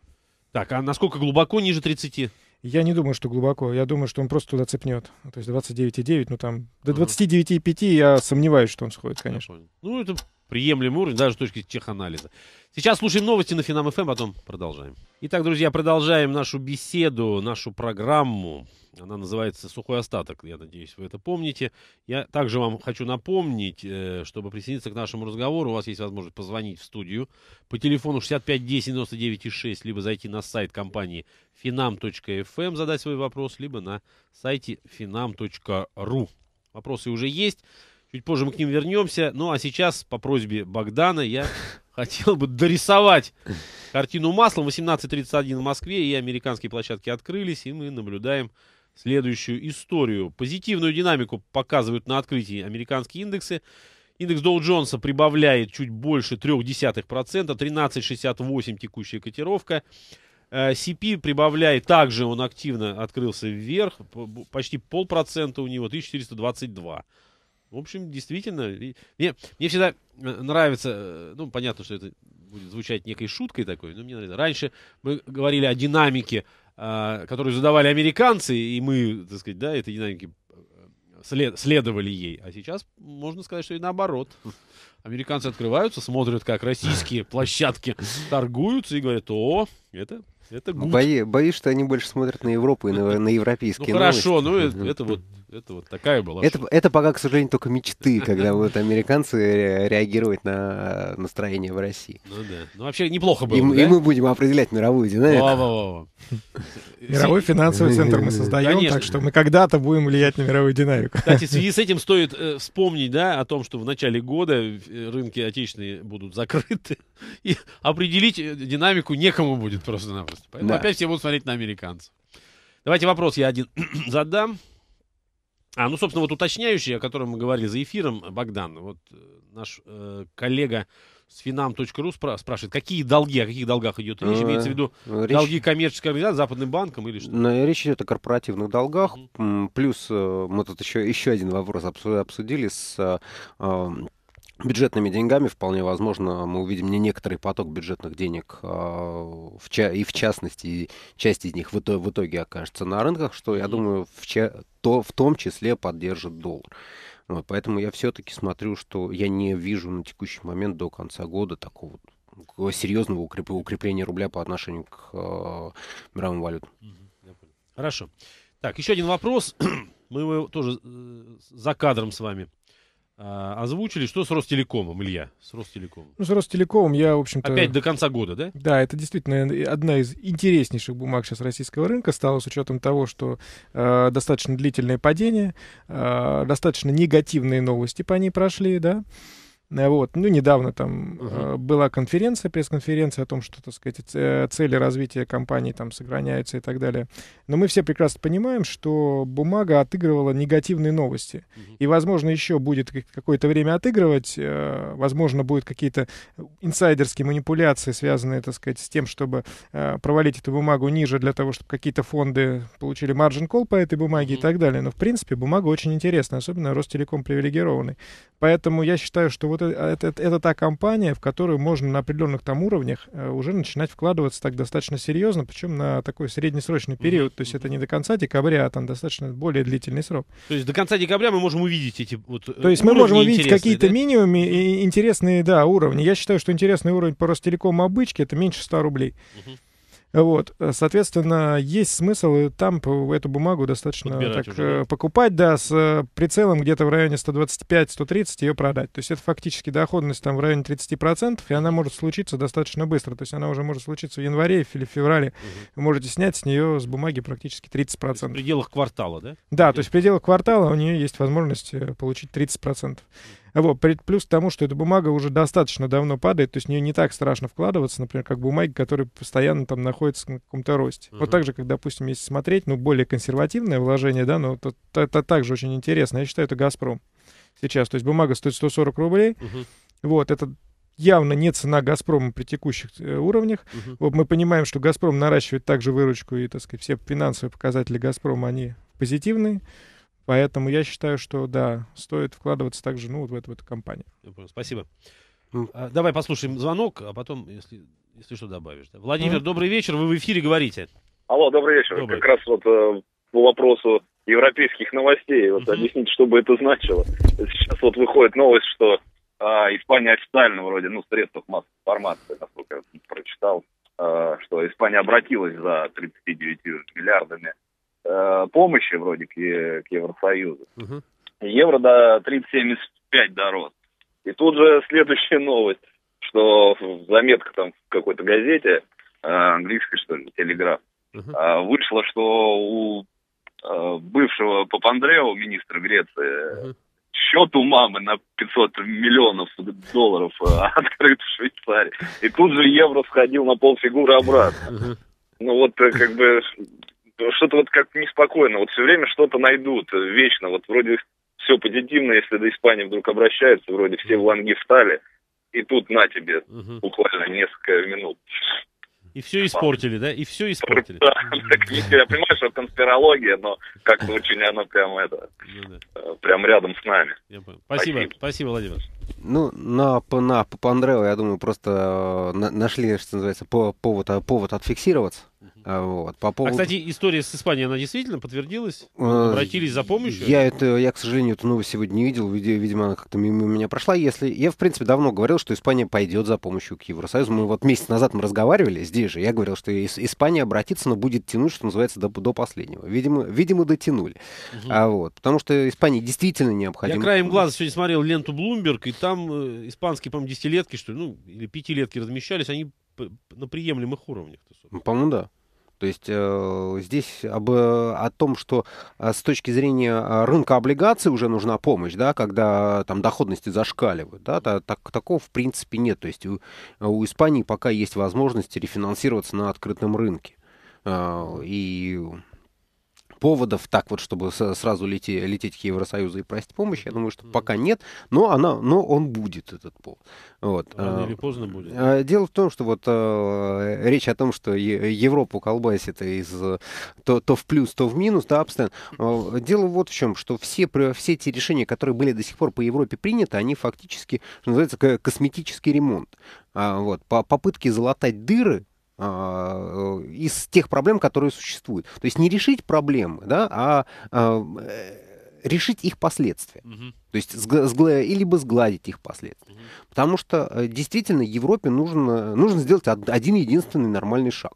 Так, а насколько глубоко ниже 30? Я не думаю, что глубоко. Я думаю, что он просто туда цепнет. То есть 29,9, ну там, до 29,5 я сомневаюсь, что он сходит, конечно. Ну, это приемлемый уровень, даже с точки теханализа. Сейчас слушаем новости на Финам ФМ, эм, потом продолжаем. Итак, друзья, продолжаем нашу беседу, нашу программу. Она называется «Сухой остаток». Я надеюсь, вы это помните. Я также вам хочу напомнить, э, чтобы присоединиться к нашему разговору, у вас есть возможность позвонить в студию по телефону 65 10 99 6, либо зайти на сайт компании finam.fm, эм, задать свой вопрос, либо на сайте finam.ru. Вопросы уже есть. Чуть позже мы к ним вернемся. Ну а сейчас, по просьбе Богдана, я [LAUGHS] хотел бы дорисовать картину маслом. 18.31 в Москве, и американские площадки открылись, и мы наблюдаем следующую историю. Позитивную динамику показывают на открытии американские индексы. Индекс Доу Джонса прибавляет чуть больше 0,3%, 13,68 текущая котировка. Э, CP прибавляет, также он активно открылся вверх, почти полпроцента у него, 1422. В общем, действительно, и, мне, мне всегда э, нравится, э, ну, понятно, что это будет звучать некой шуткой такой, но мне нравится. Раньше мы говорили о динамике, э, которую задавали американцы, и мы, так сказать, да, этой динамике э, след, следовали ей. А сейчас можно сказать, что и наоборот. Американцы открываются, смотрят, как российские [LAUGHS] площадки торгуются и говорят, о, это это ну, Бои, боюсь, что они больше смотрят на Европу и на, ну, на европейские Ну хорошо, ну это, [LAUGHS] это вот это вот такая была. Это, это пока, к сожалению, только мечты, когда будут американцы реагировать на э, настроение в России. Ну да. Ну вообще неплохо было. И, да? и мы будем определять мировую динамику. Во -во -во. Мировой финансовый центр мы [LAUGHS] создаем, Конечно. так что мы когда-то будем влиять на мировую динамику. Кстати, в связи с этим стоит э, вспомнить, да, о том, что в начале года э, рынки отечественные будут закрыты. [LAUGHS] И определить э, динамику некому будет просто-напросто. Поэтому да. опять все будут смотреть на американцев. Давайте вопрос я один [CLEARS THROAT] задам. А, ну, собственно, вот уточняющий, о котором мы говорили за эфиром, Богдан, вот э, наш э, коллега с finam.ru спра- спрашивает, какие долги, о каких долгах идет речь? Ну, Имеется в виду э, ну, речь... долги коммерческой организации, западным банком или что? Но ну, речь идет о корпоративных долгах. Mm-hmm. Плюс э, мы тут еще, еще один вопрос обсудили с бюджетными деньгами вполне возможно мы увидим не некоторый поток бюджетных денег а, и в частности часть из них в итоге окажется на рынках, что я думаю в, то, в том числе поддержит доллар. Вот, поэтому я все-таки смотрю, что я не вижу на текущий момент до конца года такого серьезного укрепления рубля по отношению к э, мировым валютам. Хорошо. Так, еще один вопрос. [CLEARS THROAT] Мы его тоже э, за кадром с вами а, озвучили. Что с Ростелекомом, Илья? С Ростелекомом. Ну, с Ростелекомом я, в общем-то... Опять до конца года, да? Да, это действительно одна из интереснейших бумаг сейчас российского рынка стала с учетом того, что э, достаточно длительное падение, э, достаточно негативные новости по ней прошли, да. Вот. Ну, недавно там угу. была конференция, пресс-конференция о том, что, так сказать, э, цели развития компании там сохраняются и так далее. Но мы все прекрасно понимаем, что бумага отыгрывала негативные новости. Угу. И, возможно, еще будет какое-то время отыгрывать, э, возможно, будут какие-то инсайдерские манипуляции, связанные, так сказать, с тем, чтобы э, провалить эту бумагу ниже для того, чтобы какие-то фонды получили маржин кол по этой бумаге угу. и так далее. Но, в принципе, бумага очень интересная, особенно Ростелеком привилегированный. Поэтому я считаю, что вот вот это, э, это, это та компания, в которую можно на определенных там уровнях э, уже начинать вкладываться так достаточно серьезно, причем на такой среднесрочный период. То есть это не до конца декабря, а там достаточно более длительный срок. То есть до конца декабря мы можем увидеть эти вот э, То есть мы можем увидеть какие-то да? минимумы и интересные, да, уровни. Я считаю, что интересный уровень по Ростелекому обычки это меньше 100 рублей. Mm-hmm. Вот, соответственно, есть смысл там эту бумагу достаточно так, э, покупать, да, с э, прицелом где-то в районе 125-130 ее продать. То есть это фактически доходность там в районе 30%, и она может случиться достаточно быстро. То есть она уже может случиться в январе или в феврале. Угу. Вы можете снять с нее с бумаги практически 30%. То в пределах квартала, да? Да, то есть в пределах квартала у нее есть возможность э, получить 30%. Вот, плюс к тому, что эта бумага уже достаточно давно падает, то есть в нее не так страшно вкладываться, например, как бумаги, которые постоянно там находятся на каком-то росте. Uh-huh. Вот так же, как, допустим, если смотреть, ну, более консервативное вложение, да, но ну, это, это также очень интересно. Я считаю, это «Газпром» сейчас. То есть бумага стоит 140 рублей. Uh-huh. Вот, это явно не цена «Газпрома» при текущих э, уровнях. Uh-huh. Вот мы понимаем, что «Газпром» наращивает также выручку, и, так сказать, все финансовые показатели «Газпрома», они позитивные. Поэтому я считаю, что да, стоит вкладываться также ну, вот в эту, в эту компанию. Спасибо. Mm. А, давай послушаем звонок, а потом, если, если что, добавишь. Да? Владимир, mm. добрый вечер, вы в эфире говорите. Алло, добрый вечер. Добрый. Как раз вот э, по вопросу европейских новостей, вот mm-hmm. объясните, что бы это значило. Сейчас вот выходит новость, что э, Испания официально вроде, ну, средствах массовой информации, насколько я прочитал, э, что Испания обратилась за 39 миллиардами Э, помощи вроде к, к Евросоюзу. Угу. Евро до 375 дорос. И тут же [LAUGHS] следующая новость, что заметка там в какой-то газете, э, английской, что ли, Телеграф, угу. э, что у э, бывшего Папандрео, министра Греции, угу счет у мамы на 500 миллионов долларов [LAUGHS] открыт в Швейцарии. И тут же евро сходил на полфигуры обратно. Ну вот как бы что-то вот как неспокойно, вот все время что-то найдут, э, вечно, вот вроде все позитивно, если до Испании вдруг обращаются, вроде все в ланги встали, и тут на тебе угу. буквально несколько минут. И все испортили, да? И все испортили. Да, [LAUGHS] так, я понимаю, что конспирология, но как-то очень она прям это, ну э, прям рядом с нами. Спасибо, спасибо, Владимир. Ну, на, на Папандрео, я думаю, просто э, нашли, что называется, повод, повод отфиксироваться. А, вот. По а, поводу... А, кстати, история с Испанией, она действительно подтвердилась? Э, Обратились за помощью? Я, это, я, к сожалению, эту новость сегодня не видел. Видимо, она как-то мимо меня прошла. Если... Я, в принципе, давно говорил, что Испания пойдет за помощью к Евросоюзу. Мы вот месяц назад мы разговаривали здесь же. Я говорил, что Испания обратится, но будет тянуть, что называется, до, до последнего. Видимо, видимо дотянули. Угу. А вот. Потому что Испании действительно необходимо... Я краем глаза сегодня смотрел ленту Bloomberg, и там э, испанские, по-моему, десятилетки, что ли, ну, или пятилетки размещались, они на приемлемых уровнях. По-моему, да. То есть э, здесь об, э, о том, что э, с точки зрения э, рынка облигаций уже нужна помощь, да, когда там доходности зашкаливают, да, так, такого в принципе нет. То есть у, у Испании пока есть возможность рефинансироваться на открытом рынке. Э, и поводов так вот, чтобы сразу лететь, лететь к Евросоюзу и просить помощи, я думаю, что пока нет, но, она, но он будет, этот повод. Вот. Рано а, или поздно будет. А, дело в том, что вот а, речь о том, что Европу колбасит из то, то в плюс, то в минус, да, обстоятельно. Дело вот в чем, что все, все эти решения, которые были до сих пор по Европе приняты, они фактически, что называется, косметический ремонт. Вот. Попытки залатать дыры а, э, из тех проблем, которые существуют. То есть не решить проблемы, да, а, а э, решить их последствия. Угу. То есть сгла- или бы сгладить их последствия. Угу. Потому что э, действительно Европе нужно, нужно сделать один единственный нормальный шаг.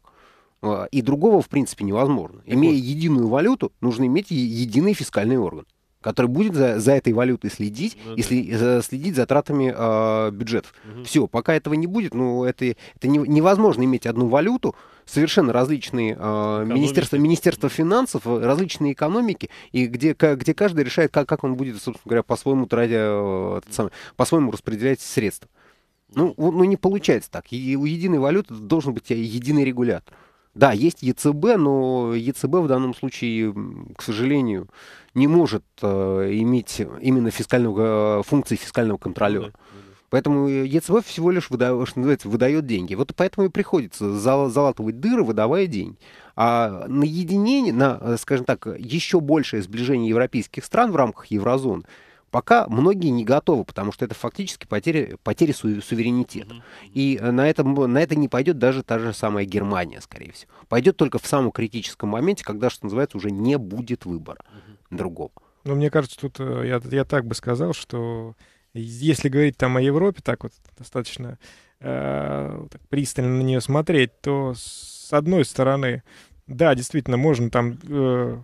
А, и другого, в принципе, невозможно. Так Имея вот. единую валюту, нужно иметь единый фискальный орган который будет за, за этой валютой следить, ну, если да. за, следить за тратами э, бюджетов. Угу. Все, пока этого не будет, ну это, это не, невозможно иметь одну валюту, совершенно различные э, министерства, министерства финансов, различные экономики, и где, где каждый решает, как, как он будет, собственно говоря, по-своему тратя, э, по-своему распределять средства. Ну, ну, не получается так. И у единой валюты должен быть э, единый регулятор. Да, есть ЕЦБ, но ЕЦБ в данном случае, к сожалению, не может э, иметь именно фискального, э, функции фискального контролера. Ну ну поэтому ЕЦБ всего лишь выдает, что называется, выдает деньги. Вот поэтому и приходится залатывать дыры, выдавая деньги. А на единение, э, на, скажем так, еще большее сближение европейских стран в рамках еврозоны – Пока многие не готовы, потому что это фактически потеря потеря су- суверенитета. И э, на, этом, на это не пойдет даже та же самая Германия, скорее всего. Пойдет только в самом критическом моменте, когда, что называется, уже не будет выбора другого. Ну, мне кажется, тут э, я, я так бы сказал, что если говорить там о Европе, так вот достаточно э, так пристально на нее смотреть, то с одной стороны, да, действительно, можно там э,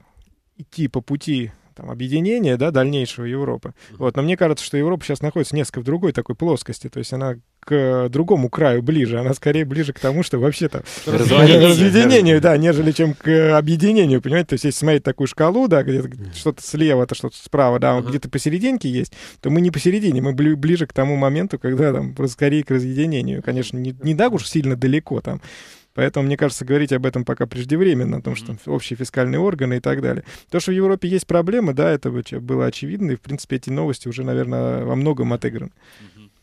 идти по пути там, объединения да, дальнейшего Европы. Вот. Но мне кажется, что Европа сейчас находится несколько в другой такой плоскости. То есть она к э, другому краю ближе. Она скорее ближе к тому, что вообще там [LAUGHS] разъединению, да, нежели чем к э, объединению, понимаете? То есть если смотреть такую шкалу, да, где-то что-то слева, то что-то справа, да, где-то посерединке есть, то мы не посередине, мы ближе к тому моменту, когда там скорее к разъединению. Конечно, не, не так уж сильно далеко там. Поэтому, мне кажется, говорить об этом пока преждевременно, о том, что там общие фискальные органы и так далее. То, что в Европе есть проблемы, да, это было очевидно, и, в принципе, эти новости уже, наверное, во многом отыграны.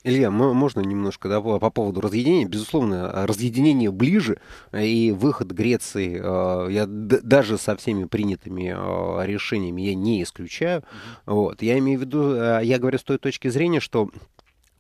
Илья, можно немножко да, по поводу разъединения? Безусловно, разъединение ближе э, и выход Греции, э, я даже со всеми принятыми э, решениями я не исключаю. Вот. Я имею в виду, я говорю с той точки зрения, что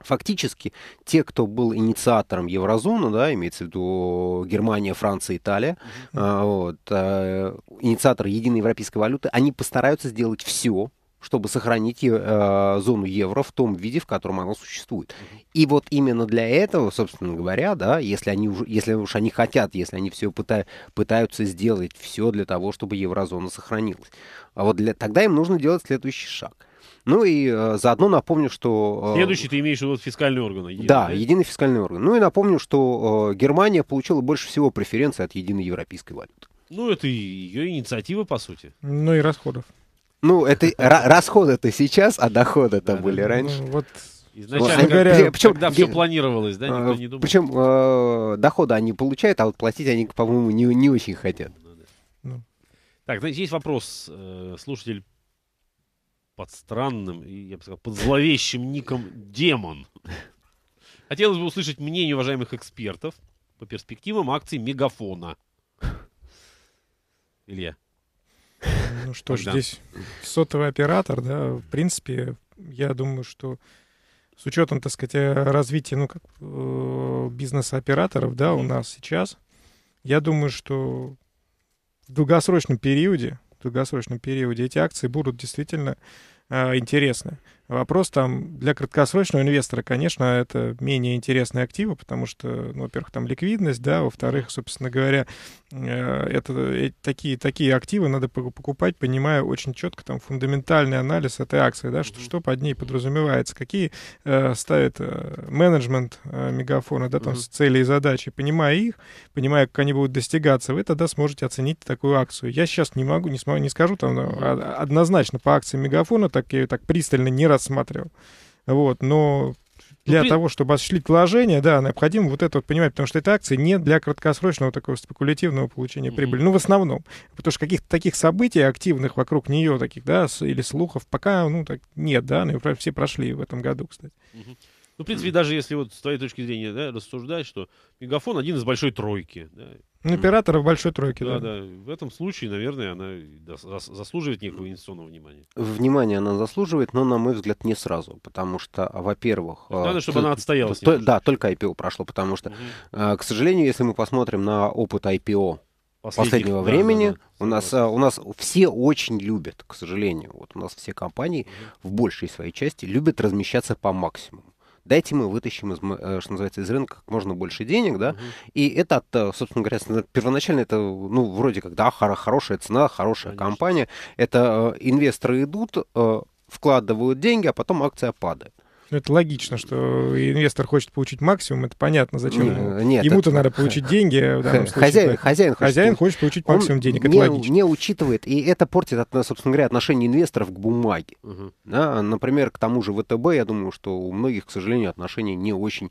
Фактически, те, кто был инициатором еврозоны, да, имеется в виду Германия, Франция, Италия, mm-hmm. вот, э, инициаторы единой европейской валюты, они постараются сделать все, чтобы сохранить э, зону евро в том виде, в котором она существует. И вот именно для этого, собственно говоря, да, если они уж, если уж они хотят, если они все пыта, пытаются сделать все для того, чтобы еврозона сохранилась, а вот для, тогда им нужно делать следующий шаг. Ну и э, заодно напомню, что... Э, Следующий ты имеешь в виду фискальный орган. Единый, да, да, единый фискальный орган. Ну и напомню, что э, Германия получила больше всего преференций от единой европейской валюты. Ну, это ее инициатива, по сути. Ну и расходов. Ну, это расходы это сейчас, а доходы это были раньше. Ну, вот Изначально, ну, говоря, когда, причем, когда все планировалось, да, э, никто не думал. Причем э, доходы они получают, а вот платить они, по-моему, не, не очень хотят. Ну, да. ну. Так, значит, есть вопрос. Э, слушатель под странным и, я бы сказал, под зловещим ником «Демон». Хотелось бы услышать мнение уважаемых экспертов по перспективам акций «Мегафона». Илья. Ну что ж, здесь сотовый оператор, да, в принципе, я думаю, что с учетом, так сказать, развития, ну, как э, бизнеса операторов, да, у нас сейчас, я думаю, что в долгосрочном периоде, в долгосрочном периоде эти акции будут действительно а, интересно. Вопрос там для краткосрочного инвестора, конечно, это менее интересные активы, потому что, ну, во-первых, там ликвидность, да, во-вторых, собственно говоря, э, это э, такие, такие активы надо покупать, понимая очень четко там фундаментальный анализ этой акции, да, что, что под ней подразумевается, какие э, ставит э, менеджмент э, мегафона, да, там mm-hmm. цели и задачи, понимая их, понимая, как они будут достигаться, вы тогда сможете оценить такую акцию. Я сейчас не могу, не, смогу, не скажу там а, однозначно по акции мегафона, так я так пристально не раз рассматривал. Вот, но ну, для ну, того, чтобы осуществить положение, да, необходимо вот это вот понимать, потому что эта акция не для краткосрочного такого спекулятивного получения прибыли, ну, в основном, потому что каких-то таких событий активных вокруг нее таких, да, или слухов пока, ну, так нет, да, ну, все прошли в этом году, кстати. Ну, в принципе, даже если вот с твоей точки зрения да, рассуждать, что Мегафон один из большой тройки, да, Оператора ну, в большой тройке, да, да. Да, в этом случае, наверное, она заслуживает некого инвестиционного внимания. Внимание она заслуживает, но, на мой взгляд, не сразу, потому что, а, во-первых... А, Надо, чтобы она отстоялась. То, да, только IPO прошло, потому что, угу. к сожалению, если мы посмотрим на опыт IPO последнего да, времени. Да, да, да. У, нас, у нас все очень любят, к сожалению. Вот у нас все компании mm в большей своей части любят размещаться по максимуму дайте мы вытащим, из, э, что называется, из рынка как можно больше денег, да, угу. и это, э, собственно говоря, первоначально это, ну, вроде как, да, хорошая цена, хорошая Конечно. компания, это э, инвесторы идут, вкладывают деньги, а потом акция падает. Ну, это логично, что инвестор хочет получить максимум, это понятно, зачем. Ну, нет, Ему-то это... надо получить [LAUGHS] деньги. В данном случае, хозяин, да. хозяин, хочет, хозяин хочет получить максимум денег, это не, логично. Не учитывает, и это портит, собственно говоря, отношение инвесторов к бумаге. Угу. Да, а, например, к тому же ВТБ, я думаю, что у многих, к сожалению, отношение не очень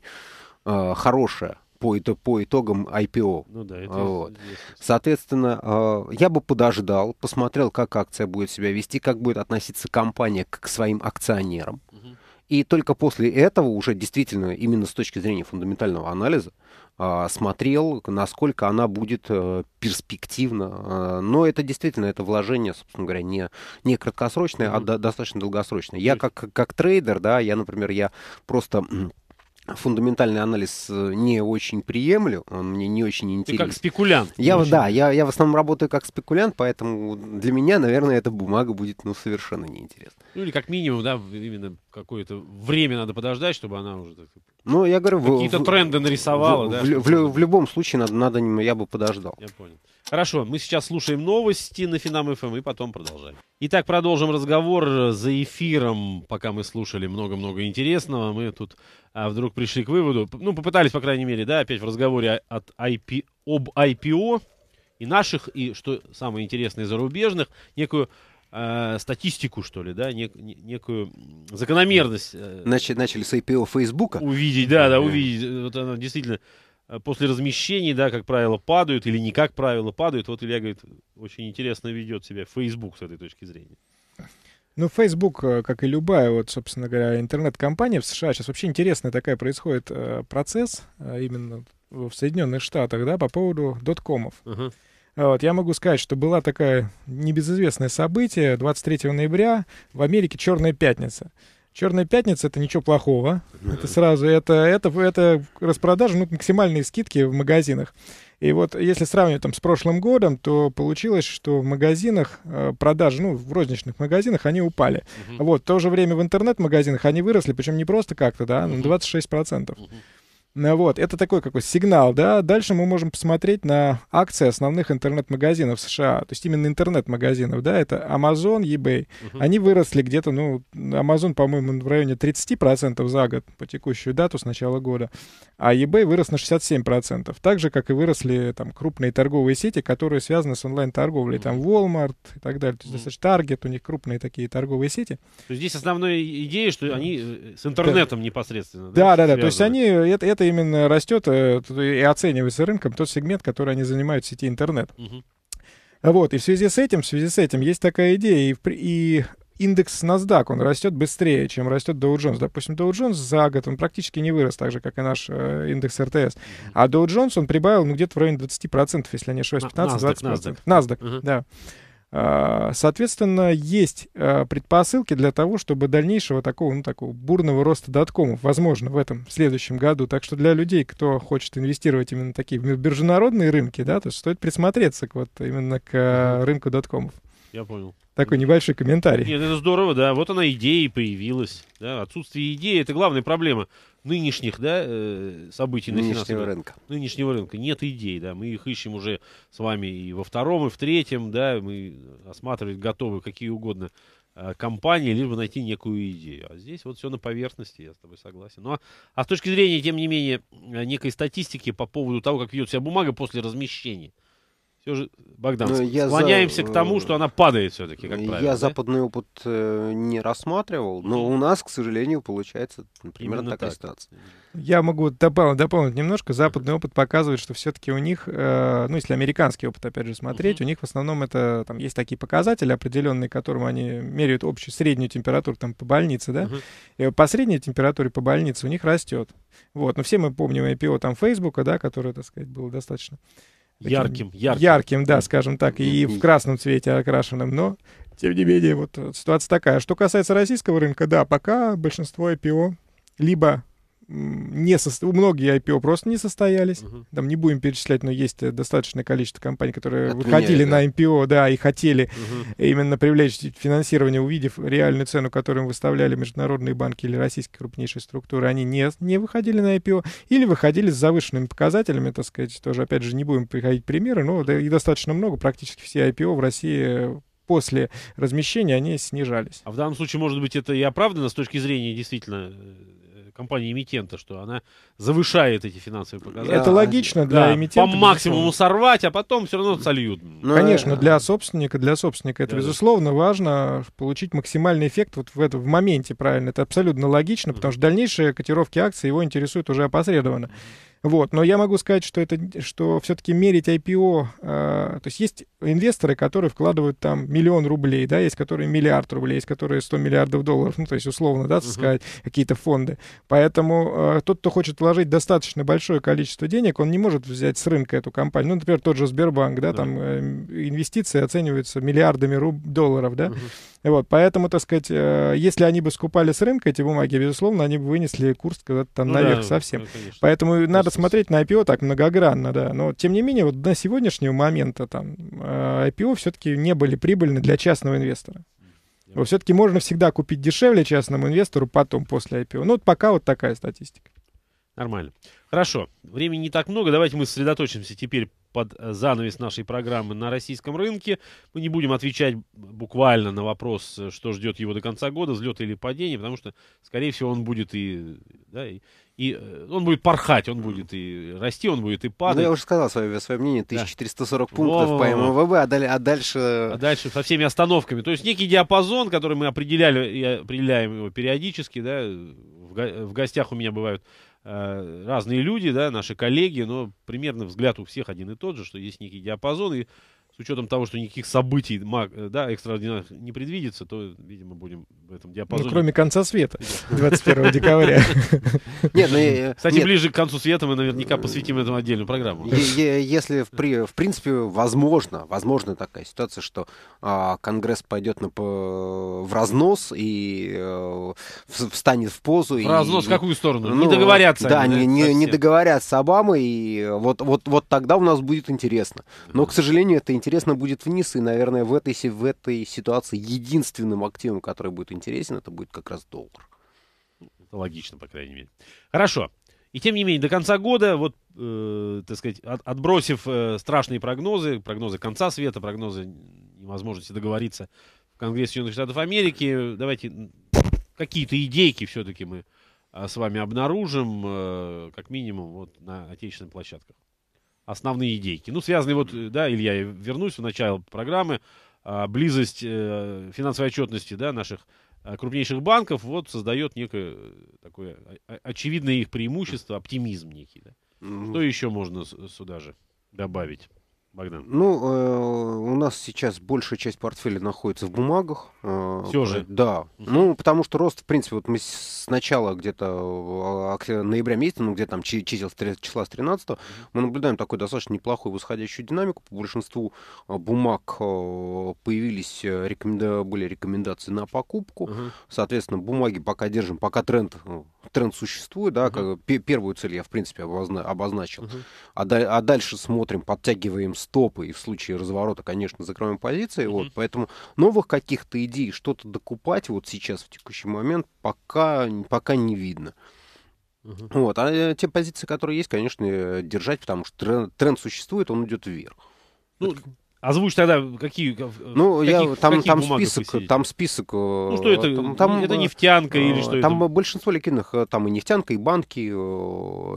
э, хорошее по, итог, по итогам IPO. Ну да, это вот. Есть. Соответственно, а, я бы подождал, посмотрел, как акция будет себя вести, как будет относиться компания к своим акционерам. Угу. И только после этого уже действительно именно с точки зрения фундаментального анализа а, смотрел, насколько она будет э, перспективна. А, но это действительно, это вложение, собственно говоря, не, не краткосрочное, mm-hmm. а до, достаточно долгосрочное. Я как, как трейдер, да, я, например, я просто фундаментальный анализ э, не очень приемлю, он мне не очень интересен. Ты как спекулянт. Я, очень... да, я, я в основном работаю как спекулянт, поэтому для меня, наверное, эта бумага будет ну, совершенно неинтересна. Ну или как минимум, да, именно какое-то время надо подождать, чтобы она уже так, ну, я говорю... Какие-то в, тренды нарисовала, в, да? В, в, в любом случае, надо, надо, я бы подождал. Я понял. Хорошо, мы сейчас слушаем новости на Финам ФМ эм и потом продолжаем. Итак, продолжим разговор э, за эфиром, пока мы слушали много-много интересного. Мы тут а, вдруг пришли к выводу, ну, попытались, по крайней мере, да, опять в разговоре от IP, об IPO и наших, и, что самое интересное, зарубежных, некую Э, статистику, что ли, да, нек, некую закономерность. Э, начали, начали с IPO Фейсбука. Увидеть, да, да, увидеть. Вот она действительно э, после размещений, да, как правило, падают или не как правило падают. Вот Илья говорит, очень интересно ведет себя Facebook с этой точки зрения. Ну, Facebook, э, как и любая, вот, собственно говоря, интернет-компания в США, сейчас вообще интересный такой происходит процесс именно в Соединенных Штатах, да, по поводу доткомов. Uh-huh. Вот, я могу сказать, что была такая небезызвестное событие 23 ноября в Америке Черная пятница. Черная пятница это ничего плохого. Ну это сразу это это это распродажа, ну максимальные скидки в магазинах. И вот если сравнивать там с прошлым годом, то получилось, что в магазинах э, продажи, ну, в розничных магазинах они упали. Uh -huh. Вот, в то же время в интернет-магазинах они выросли, причем не просто как-то, да, на 26%. Угу. Uh -huh. Ну Вот, это такой какой сигнал, да. Дальше мы можем посмотреть на акции основных интернет-магазинов США, то есть именно интернет-магазинов, да, это Amazon, eBay. Угу. Они выросли где-то, ну, Amazon, по-моему, в районе 30% за год по текущую дату с начала года, а eBay вырос на 67%, так же, как и выросли там крупные торговые сети, которые связаны с онлайн-торговлей, угу. там Walmart и так далее, то есть угу. достаточно Target, у них крупные такие торговые сети. То есть здесь основная идея, что они э, с интернетом да. непосредственно. да, да, да, да. то есть они, э, это, это именно растет э, и оценивается рынком тот сегмент, который они занимают в сети интернет. Угу. Вот, и в связи с этим, в связи с этим есть такая идея, и, и индекс NASDAQ, он растет быстрее, чем растет Dow Jones. Допустим, Dow Jones за год, он практически не вырос, так же, как и наш э, индекс РТС. А Dow Jones, он прибавил, ну, где-то в районе 20%, если я не ошибаюсь, 15-20%. NASDAQ, NASDAQ. NASDAQ uh-huh. да. А, соответственно, есть а, предпосылки для того, чтобы дальнейшего такого, ну, такого бурного роста доткомов, возможно, в этом в следующем году. Так что для людей, кто хочет инвестировать именно такие в международные рынки, да, то стоит присмотреться к вот именно к а, рынку доткомов я понял. Такой небольшой комментарий. Нет, это здорово, да. Вот она идея появилась. Да. Отсутствие идеи — это главная проблема нынешних да, э, событий нынешнего на рынка. Нынешнего рынка. Нет идей, да. Мы их ищем уже с вами и во втором, и в третьем, да. Мы осматривать готовы какие угодно э, компании, либо найти некую идею. А здесь вот все на поверхности, я с тобой согласен. Но, ну, а, а с точки зрения, тем не менее, э, некой статистики по поводу того, как ведет себя бумага после размещения — все же, Богдан, ну, я склоняемся за... к тому, что э, она падает все-таки, как правило. Я да? западный опыт э, не рассматривал, но у нас, к сожалению, получается примерно Именно такая так. ситуация. Я могу допол- дополнить немножко. Западный опыт показывает, что все-таки у них, э, ну, если американский опыт, опять же, смотреть, mm-hmm. у них в основном это, там, есть такие показатели определенные, которым они меряют общую среднюю температуру, там, по больнице, да? Mm-hmm. И по средней температуре по больнице у них растет. Вот, но все мы помним IPO, там, Фейсбука, да, который, так сказать, было достаточно ярким, ярким. Ярким, да, скажем так, и в красном цвете окрашенным, но тем не менее, вот ситуация такая. Что касается российского рынка, да, пока большинство IPO либо не со... многие IPO просто не состоялись. Угу. Там не будем перечислять, но есть э, достаточное количество компаний, которые Отменяли, выходили да. на IPO, да, и хотели угу. именно привлечь финансирование, увидев реальную цену, которую им выставляли международные банки или российские крупнейшие структуры. Они не, не выходили на IPO или выходили с завышенными показателями, так сказать, тоже, опять же, не будем приходить примеры, но и достаточно много, практически все IPO в России э, после размещения они снижались. А в данном случае, может быть, это и оправдано с точки зрения действительно э, компании-эмитента, что она завышает эти финансовые показатели. Это логично для да, эмитента. По максимуму безусловно. сорвать, а потом все равно сольют. Но... Ну, Конечно, для собственника, для собственника это, да, безусловно, да. важно получить максимальный эффект вот в, это, в моменте, правильно. Это абсолютно логично, потому что дальнейшие котировки акций его интересуют уже опосредованно. Вот. Но я могу сказать, что, это, что все-таки мерить IPO, э, а, то есть есть инвесторы, которые вкладывают там миллион рублей, да, есть которые миллиард рублей, есть которые 100 миллиардов долларов, ну, то есть условно, да, uh-huh. сказать, какие-то фонды. Поэтому э, тот, кто хочет вложить достаточно большое количество денег, он не может взять с рынка эту компанию. Ну, например, тот же Сбербанк, да, да. там э, инвестиции оцениваются миллиардами руб- долларов, да. Uh-huh. Вот, поэтому, так сказать, э, если они бы скупали с рынка эти бумаги, безусловно, они бы вынесли курс куда-то там ну, наверх да, совсем. Ну, конечно. Поэтому Просто надо смотреть на IPO так многогранно, да. Но, тем не менее, вот до сегодняшнего момента там э, IPO все-таки не были прибыльны для частного инвестора. Yeah. Все-таки можно всегда купить дешевле частному инвестору потом, после IPO. Ну, вот пока вот такая статистика. Нормально. Хорошо. Времени не так много. Давайте мы сосредоточимся теперь под э, занавес нашей программы на российском рынке. Мы не будем отвечать буквально на вопрос, э, что ждет его до конца года, взлет или падение, потому что, скорее всего, он будет и, да, и, и э, он будет порхать, он будет и расти, он будет и ну, падать. Ну, я уже сказал свое, свое мнение, 1440 да. пунктов Во-во-во. по МВБ, а, далее, а дальше... А дальше со всеми остановками. То есть некий диапазон, который мы определяли и определяем его периодически, да, в, го- в гостях у меня бывают Э, разные люди, да, наши коллеги, но примерно взгляд у всех один и тот же, что есть некий диапазон, и с учетом того, что никаких событий э, да, экстраординарных не предвидится, то, видимо, будем в этом диапазоне. Ну, кроме конца света, 21 декабря. [LAUGHS] Ну, э, Кстати, ближе к концу света мы наверняка посвятим этому отдельную программу. Если, в принципе, возможно, возможно такая ситуация, что а, Конгресс пойдет в разнос и э, встанет в позу. В разнос в какую сторону? Не ну, договорятся. Да, не договорятся Обамы, и вот тогда у нас будет интересно. Но, к сожалению, это интересно интересно будет вниз, и, наверное, в этой, в этой ситуации единственным активом, который будет интересен, это будет как раз доллар. Это логично, по крайней мере. Хорошо. И тем не менее, до конца года, вот, э, так сказать, от, отбросив э, страшные прогнозы, прогнозы конца света, прогнозы невозможности договориться в Конгрессе Соединенных Штатов Америки, давайте какие-то идейки все-таки мы а, с вами обнаружим, э, как минимум, вот на отечественных площадках основные идейки. Ну, связанные вот, э, да, Илья, я вернусь в начало программы, а, близость э, финансовой отчетности, да, наших а, крупнейших банков, вот создает некое э, такое а, очевидное их преимущество, оптимизм некий. Да? Что еще можно сюда же добавить? Богдан? Ну, э, у нас сейчас большая часть портфеля находится в бумагах. Э, Все же? Да. Ну, потому что рост, в принципе, вот мы сначала где-то э, ноября месяца, ну, где то там чисел с, числа с 13 мы наблюдаем такую достаточно неплохую восходящую динамику. По большинству бумаг появились, были рекомендации на покупку. Соответственно, бумаги пока держим, пока тренд тренд существует, да, как, первую цель я, в принципе, обозна... обозначил. А, а дальше смотрим, подтягиваем с стопы и в случае разворота, конечно, закроем позиции. Вот, поэтому новых каких-то идей что-то докупать вот сейчас в текущий момент пока, пока не видно. Вот, а э, те позиции, которые есть, конечно, э, держать, потому что тренд, тренд существует, он идет вверх. Ну, Это... Озвучь тогда, какие э, Ну, каких, я, там, каких там, список, там список... Ну, что это? Там, там, это нефтянка или что Там это? большинство ликвидных, там и нефтянка, и банки,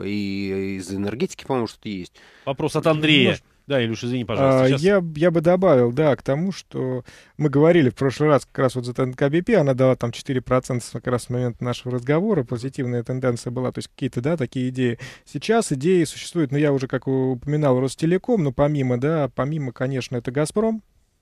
и из энергетики, по-моему, что-то есть. Вопрос от Андрея. Немножко. Ну, да, Илюш, извини, пожалуйста. А, сейчас... я, я бы добавил, да, к тому, что мы говорили в прошлый раз как раз вот за КБП, она дала там 4% как раз в момент нашего разговора, позитивная тенденция была, то есть какие-то, да, такие идеи. Сейчас идеи существуют, но ну, я уже, как упоминал, Ростелеком, но помимо, да, помимо, конечно, это Газпром,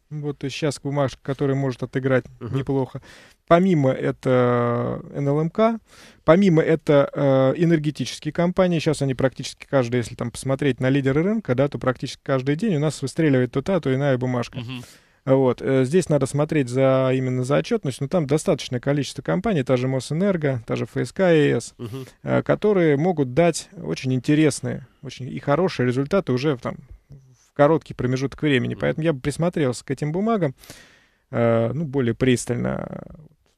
вот то есть сейчас бумажка, которая может отыграть uh-huh. неплохо. Помимо это э, НЛМК, эм помимо это э, энергетические компании. Сейчас они практически каждый, если там посмотреть на лидеры рынка, да, то практически каждый день у нас выстреливает то та, то иная бумажка. Uh-huh. Вот. Э, здесь надо смотреть за, именно за отчетность, но там достаточное количество компаний, та же Мосэнерго, та же ФСК и ЕС, угу. Э, которые могут дать очень интересные очень и хорошие результаты уже там, короткий промежуток времени. Поэтому я бы присмотрелся к этим бумагам, э, ну, более пристально.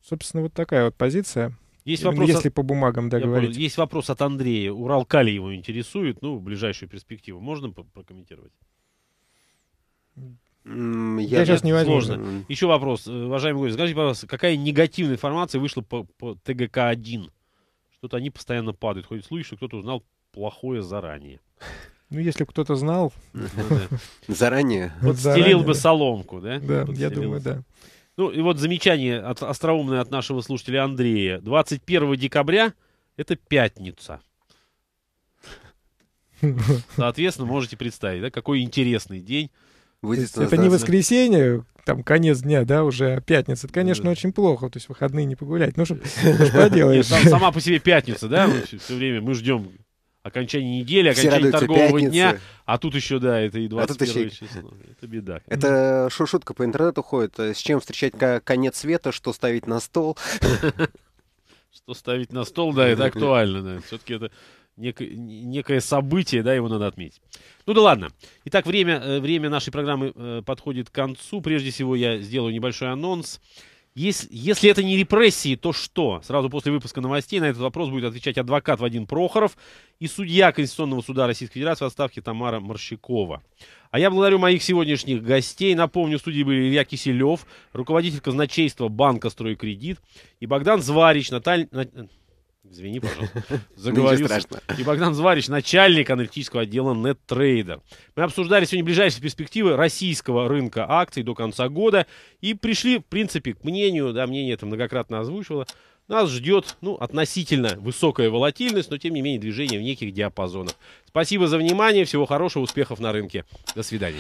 Собственно, вот такая вот позиция. Есть вопрос если от... по бумагам договорить. Да, есть вопрос от Андрея. Урал Кали его интересует, ну, в ближайшую перспективу. Можно прокомментировать? я, я сейчас не возьму. Сложно. Еще вопрос. Э, уважаемый гость, скажите, пожалуйста, какая негативная информация вышла по, по ТГК-1? Что-то они постоянно падают. Ходят слухи, что кто-то узнал плохое заранее. Ну, если кто-то знал... Заранее. Подстелил [LAUGHS] бы соломку, да? Да, я думаю, да. Ну, и вот замечание от, остроумное от нашего слушателя Андрея. 21 декабря — это пятница. Соответственно, можете представить, да, какой интересный день. Будет это не воскресенье, там конец дня, да, уже а пятница. Это, конечно, очень плохо, то есть выходные не погулять. Ну, что [LAUGHS] ну, поделаешь. Сама по себе пятница, да, все время мы ждем окончание недели, окончание радуются, торгового пятница. дня, а тут еще, да, это и 21 а еще... число. Это беда. Это mm. шутка по интернету ходит. Э, с чем встречать конец света, что ставить на стол? [LAUGHS] Что ставить на стол, да, это актуально, да. Все-таки это некое, событие, да, его надо отметить. Ну да ладно. Итак, время э, нашей программы э, подходит к концу. Прежде всего я сделаю небольшой анонс. Если, если это не репрессии, то что? Сразу после выпуска новостей на этот вопрос будет отвечать адвокат Вадим Прохоров и судья Конституционного суда Российской Федерации в отставке Тамара Морщикова. А я благодарю моих сегодняшних гостей. Напомню, в студии были Илья Киселев, руководитель казначейства банка «Стройкредит» и Богдан Зварич, Наталья... Извини, пожалуйста. Заговорился. [LAUGHS] И Богдан Зварич, начальник аналитического отдела NetTrader. Мы обсуждали сегодня ближайшие перспективы российского рынка акций до конца года и пришли, в принципе, к мнению, да, мнение это многократно озвучивало, нас ждет, ну, относительно высокая волатильность, но, тем не менее, движение в неких диапазонах. Спасибо за внимание, всего хорошего, успехов на рынке. До свидания.